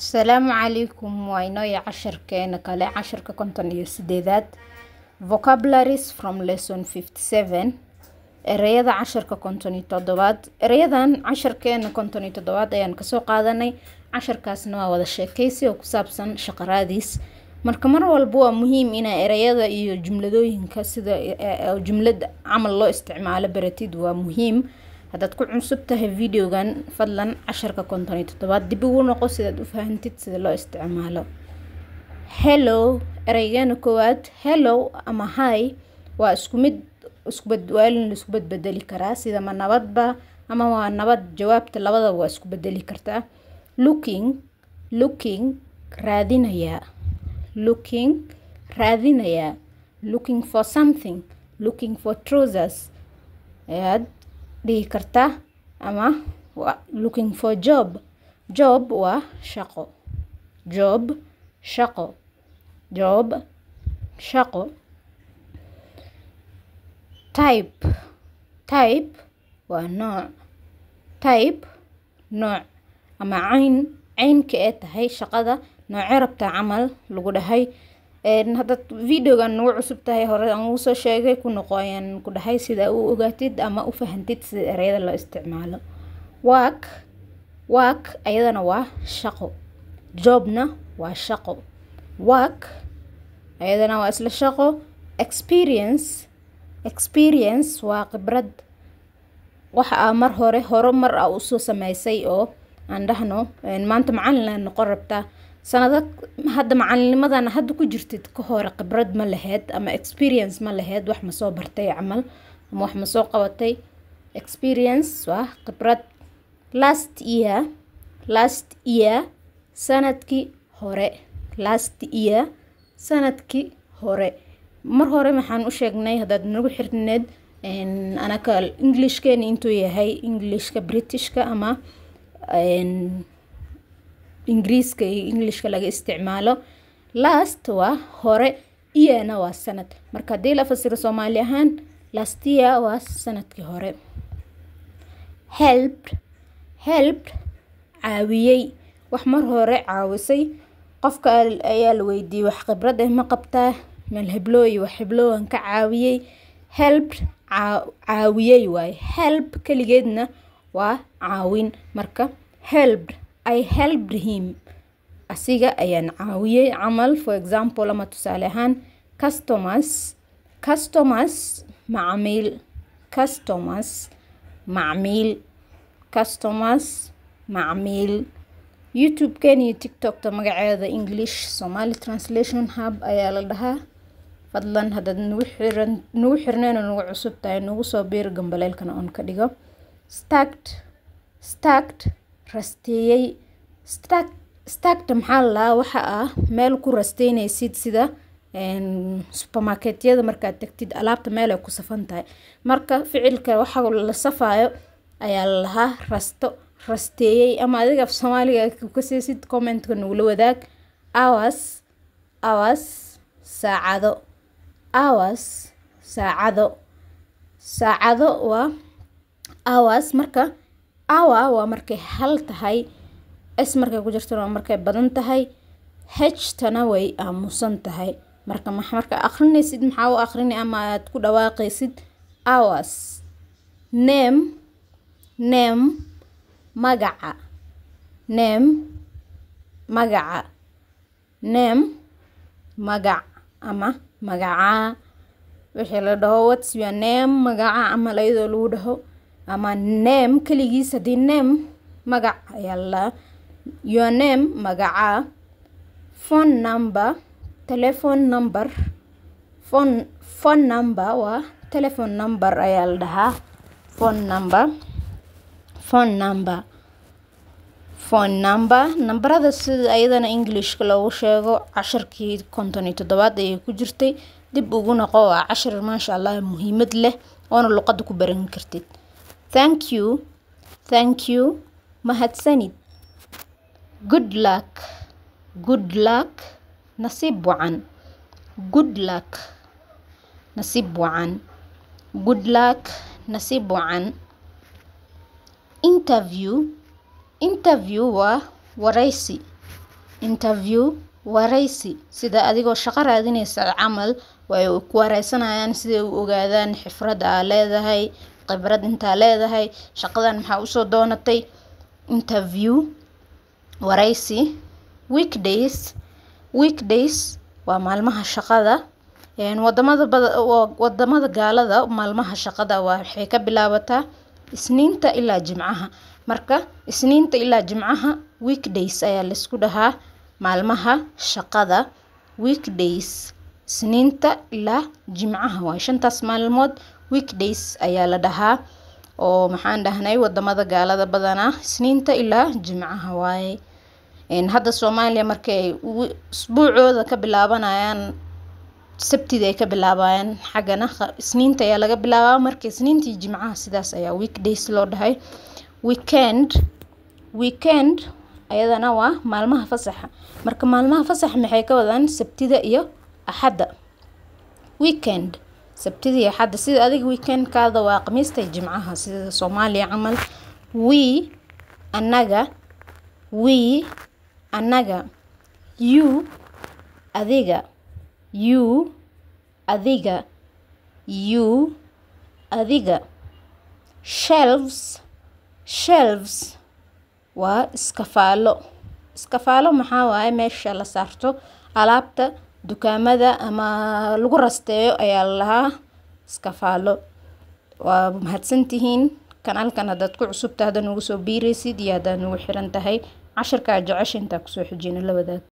asalaamu calaykum waa inooya casharkeena kale casharka konton iyo sideedaad vocabularies from lesson fifty seven ereyada casharka konton iyo toddobaad ereyadan casharkeena konton iyo toddobaad ayaan kasoo qaadanay casharkaasna waa wada sheekeysi oo ku saabsan shaqaraadiis marka mar walba waa muhiim inaa ereyada iyo jumladooyinka sida eh, eh, jumlad camal loo isticmaalo baratid waa muhiim haddaad ku cunsub tahay videogan fadlan casharka konton iyo toddobaad dib ugu noqo sidaad u fahantid sida loo isticmaalo hellow ereygeena koowaad hellow ama hi waa isku mid iskubadwaalin laisku badbedeli karaa sida ma nabadba ama waa nabad jawaabta labadaba waa isku bedeli kartaa looking looking raadinayaa looking raadinayaa looking for something looking for trousers ayaad dhihi kartaa ama looking for job job waa shaqo job shaqo job shaqo type type waa nooc type nooc ama cayn caynka ee tahay shaqada noocee rabtaa camal lagu dhahay hadda videogan nagu cusub tahay hore aan sheegay ku noqo ayaan ku dhahay sidaa u ogaatid ama u fahantid sida ereyada loo isticmaalo wak wak ayadana waa shaqo jobna waa shaqo wak ayadana waa isla shaqo experience experience waa khibrad waxa aa mar hore hore mar a usoo sameysay oo aan dhahno maanta macalin laa noqon rabtaa sanado hadda macalinnimadan hadda ku jirtid ka hore khibrad ma laheyd ama experience ma laheyd wax ma soo bartay camal ama wax ma soo qabatay experience waa khibrad last year last year sanadkii hore last year sanadkii hore mar hore maxaan u sheegnay haddaad nagu xirneed anaka englishkeeni intuu yahay englishka britishka ama ingiriiska iyo englishka laga isticmaalo last waa hore iyana waa sanad marka haddii la fasiro soomaali ahaan lastia waa sanadkii hore helbd helbd caawiyey wax mar hore caawisay qofka ayaa la weydiiyey wax khibrad ah ma qabtaa malhiblooyi wax hibloowan ka caawiyey helbd caawiyey waaye help keligeedna waa caawin marka helbd I helped him asiga ayaan caawiyey camal for example ama tusaale ahaan customers customers macamiil customers macmiil customers macmiil youtube-kan iyo tiktokta magaceeda english somali translation hub ayaa la dhahaa fadlan haddaad nagu xiran nagu xirneeno nagu cusub tahay nagu soo biir gambaleelkana oon ka dhigo starked starked rasteeyey stagta maxaa lalahaa waxa ah meel ku rasteynaysid sida supermarketyada markaad tagtid alaabta meel ay ku safan tahay marka ficilka waxa la safaayo ayaa lalahaa rasto rasteeyey ama adiga af soomaaliga kaseysid commentka nagula wadaag hours hours saacado hours saacado saacado waa hours marka awa waa markay hal tahay s markay ku jirtana waa markay badan tahay hejtana way aamusan tahay marka markaa akrinaysid maxaa u akrini ama aad ku dhawaaqaysid awas nem nem magaca nem magaca nem magac ama magaca wixii la dhaho what's your nem magaca ama layadoo lagu dhaho ama name kaligiis haddii name magac ayaa la your name magaca phone number telephone number phone phone number waa telephone number ayaa la dhahaa phone number phone number phone number nambarada sida iyadana englishka loogu sheego casharkii konton iyo toddobaad ayay ku jirtay dib ugu noqo waa cashar maasha allah muhiimad leh oona luqadda ku baran kartid Thank you, thank you, mahadsanid. Good luck, good luck, nasiib wacan. Good luck, nasiib wacan. Good luck, nasiib wacan. Interview, interview waa waraysi. Interview waraysi sida adigoo shaqo raadinaysa camal way ku wareysanayaan siday u ogaadaan xirfada aa leedahay khibrad intaa leedahay shaqadan maxaa usoo doonatay interview wareysi weekdays weekdays waa maalmaha shaqada wadamada gaalada maalmaha shaqada waxay ka bilaabataa isniinta ilaa jimcaha marka isniinta ilaa jimcaha weekdays ayaa laisku dhahaa maalmaha shaqada weekdays isniinta ilaa jimcaha waa shantaas maalmood weekdays ayaa la dhahaa oo maxaan dhahnay wadamada gaalada badana isniinta ilaa jimcaha waaye hadda soomaaliya marka usbuucooda ka bilaabanayaan sabtida ay ka bilaabayaan xaggana isniinta ayaa laga bilaabaa marka isniintii jimcaha sidaas ayaa weekdays loo dhahay weekend weekend ayadana waa maalmaha fasaxa marka maalmaha fasax maxay ka wadaan sabtida iyo axadda weekend sabtidii axadda sida adiga weekendkaada waa khamiista jimcaha sida soomaaliya camal we anaga we anaga you adiga you adiga you adiga shelves shelves waa iskafaalo iskafaalo maxaa waaye meesha la saarto alaabta dukaamada ama lagu rasteeyo ayaa lahaa iskafaalo waa mahadsantihiin kanaalkan haddaad ku cusubta hadda noogu soo biireysid iyo haddaad nagu xiran tahay cashirkaa jecesha intaa kusoo xijina la wadaag